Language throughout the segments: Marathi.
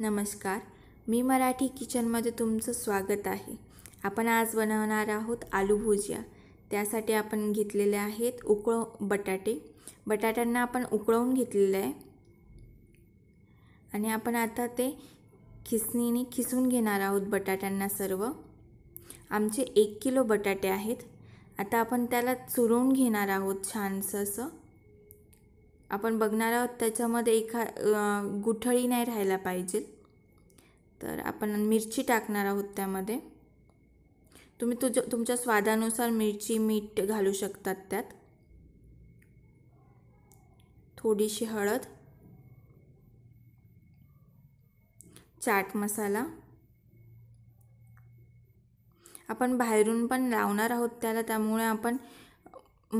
नमस्कार मी मराठी किचनमध्ये तुमचं स्वागत आहे आपण आज बनवणार आहोत आलू भुजिया त्यासाठी आपण घेतलेले आहेत उकळ बटाटे बटाट्यांना आपण उकळवून घेतलेलं आहे आणि आपण आता ते खिसणीने खिसून घेणार आहोत बटाट्यांना सर्व आमचे एक किलो बटाटे आहेत आता आपण त्याला चुरवून घेणार आहोत छानसं असं आपण बघणार आहोत त्याच्यामध्ये एखा गुठळी नाही राहायला पाहिजे तर आपण मिरची टाकणार आहोत त्यामध्ये तुम्ही तुझ तुमच्या स्वादानुसार मिरची मीठ घालू शकतात त्यात थोडीशी हळद चाट मसाला आपण बाहेरून पण लावणार आहोत त्याला त्यामुळे आपण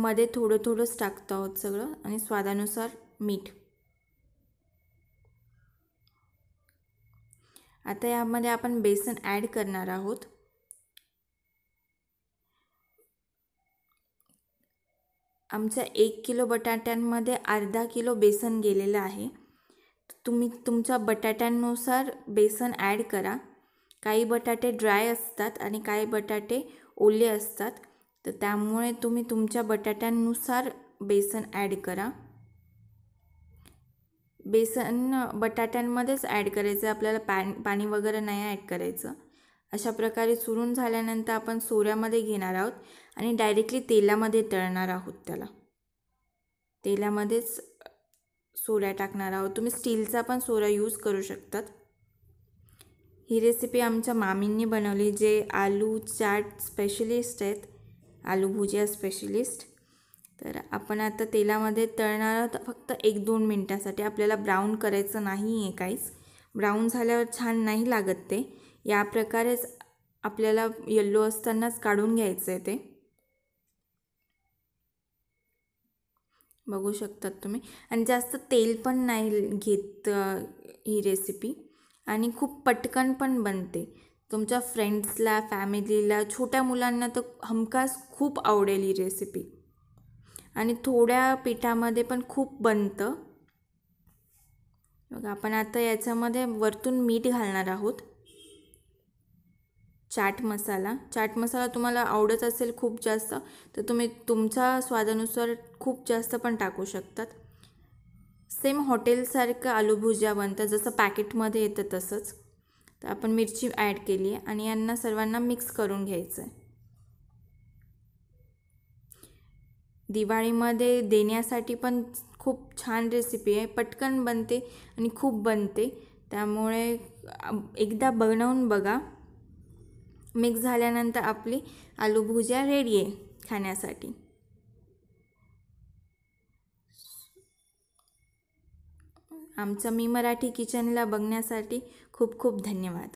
मध्ये थोडं थोडंच टाकतो आहोत सगळं आणि स्वादानुसार मीठ आता यामध्ये आपण बेसन ॲड करणार आहोत आमच्या एक किलो बटाट्यांमध्ये अर्धा किलो बेसन गेलेलं आहे तुम्ही तुमच्या बटाट्यांनुसार बेसन ॲड करा काही बटाटे ड्राय असतात आणि काही बटाटे ओले असतात तर त्यामुळे तुम्ही तुमच्या बटाट्यांनुसार बेसन ॲड करा बेसन बटाट्यांमध्येच ॲड करायचं आपल्याला पॅन पाणी वगैरे नाही ॲड करायचं अशा प्रकारे चुरून झाल्यानंतर आपण सोऱ्यामध्ये घेणार आहोत आणि डायरेक्टली तेलामध्ये तळणार आहोत त्याला तेलामध्येच सोऱ्या टाकणार आहोत तुम्ही स्टीलचा पण सोऱ्या यूज करू शकतात ही रेसिपी आमच्या मामींनी बनवली जे आलू चाट स्पेशलिस्ट आहेत आलू भुजिया स्पेशलिस्ट तर आपण आता तेलामध्ये तळणार आहोत फक्त एक दोन मिनटासाठी आपल्याला ब्राऊन करायचं नाही आहे काहीच ब्राऊन झाल्यावर छान नाही लागत ते या प्रकारेच आपल्याला येल्लो असतानाच काढून घ्यायचं आहे ते बघू शकतात तुम्ही आणि जास्त तेल पण नाही घेत ही रेसिपी आणि खूप पटकन पण बनते तुमच्या फ्रेंड्सला फॅमिलीला छोट्या मुलांना तर हमखास खूप आवडेल ही रेसिपी आणि थोड्या पिठामध्ये पण खूप बनतं मग आपण आता याच्यामध्ये वरतून मीठ घालणार आहोत चाट मसाला चाट मसाला तुम्हाला आवडत असेल खूप जास्त तर तुम्ही तुमच्या स्वादानुसार खूप जास्त पण टाकू शकतात सेम हॉटेलसारखं आलू भुजिया बनतं जसं पॅकेटमध्ये येतं तसंच तर आपण मिरची ॲड केली आहे आणि यांना सर्वांना मिक्स करून घ्यायचं आहे दिवाळीमध्ये देण्यासाठी पण खूप छान रेसिपी आहे पटकन बनते आणि खूप बनते त्यामुळे एकदा बनवून बघा मिक्स झाल्यानंतर आपली आलू भुजिया रेडी आहे खाण्यासाठी आमचं मी मराठी किचनला बघण्यासाठी खूप खूप धन्यवाद